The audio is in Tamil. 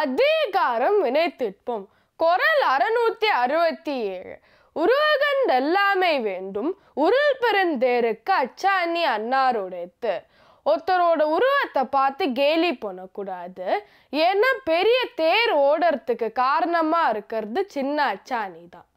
அதிகாரம் வினைத்திற்போம் குரல் அறுநூத்தி அறுபத்தி ஏழு உருவகண்டெல்லாமே வேண்டும் உருள் பெருந்தேருக்கு அச்சாணி அன்னாரோடைத்து ஒருத்தரோட உருவத்தை பார்த்து கேலி பண்ணக்கூடாது ஏன்னா பெரிய தேர் ஓடுறதுக்கு காரணமாக இருக்கிறது சின்ன அச்சாணி தான்